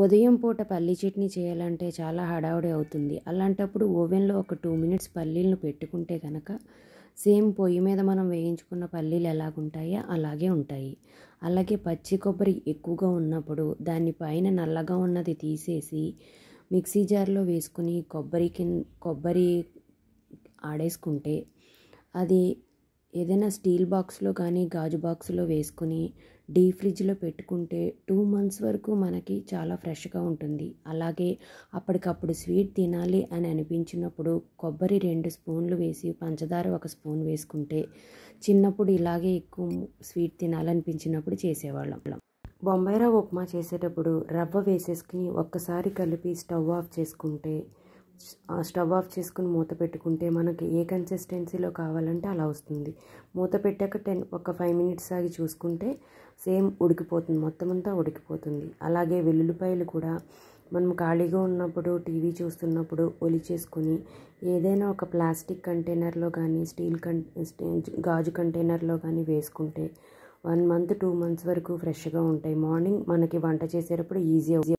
ఉదయం పూట పల్లీ చట్నీ చేయాలంటే చాలా హడావుడి అవుతుంది అలాంటప్పుడు ఓవెన్లో ఒక టూ మినిట్స్ పల్లీలను పెట్టుకుంటే కనుక సేమ్ పొయ్యి మీద మనం వేయించుకున్న పల్లీలు ఎలాగుంటాయో అలాగే ఉంటాయి అలాగే పచ్చి కొబ్బరి ఎక్కువగా ఉన్నప్పుడు దానిపైన నల్లగా ఉన్నది తీసేసి మిక్సీ జార్లో వేసుకుని కొబ్బరి కింద కొబ్బరి ఆడేసుకుంటే అది ఏదైనా స్టీల్ బాక్స్లో కానీ గాజు బాక్స్లో వేసుకుని డీ ఫ్రిడ్జ్లో పెట్టుకుంటే టూ మంత్స్ వరకు మనకి చాలా ఫ్రెష్గా ఉంటుంది అలాగే అప్పటికప్పుడు స్వీట్ తినాలి అని అనిపించినప్పుడు కొబ్బరి రెండు స్పూన్లు వేసి పంచదార ఒక స్పూన్ వేసుకుంటే చిన్నప్పుడు ఇలాగే ఎక్కువ స్వీట్ తినాలనిపించినప్పుడు చేసేవాళ్ళం బొంబాయిరా ఉప్మా చేసేటప్పుడు రవ్వ వేసేసుకుని ఒక్కసారి కలిపి స్టవ్ ఆఫ్ చేసుకుంటే స్టవ్ ఆఫ్ చేసుకుని మూత పెట్టుకుంటే మనకి ఏ కన్సిస్టెన్సీలో కావాలంటే అలా వస్తుంది మూత పెట్టాక టెన్ ఒక ఫైవ్ మినిట్స్ ఆగి చూసుకుంటే సేమ్ ఉడికిపోతుంది మొత్తం అంతా ఉడికిపోతుంది అలాగే వెల్లుల్లిపాయలు కూడా మనం ఖాళీగా ఉన్నప్పుడు టీవీ చూస్తున్నప్పుడు ఒలి చేసుకొని ఏదైనా ఒక ప్లాస్టిక్ కంటైనర్లో కానీ స్టీల్ కంటే గాజు కంటైనర్లో కానీ వేసుకుంటే వన్ మంత్ టూ మంత్స్ వరకు ఫ్రెష్గా ఉంటాయి మార్నింగ్ మనకి వంట చేసేటప్పుడు ఈజీ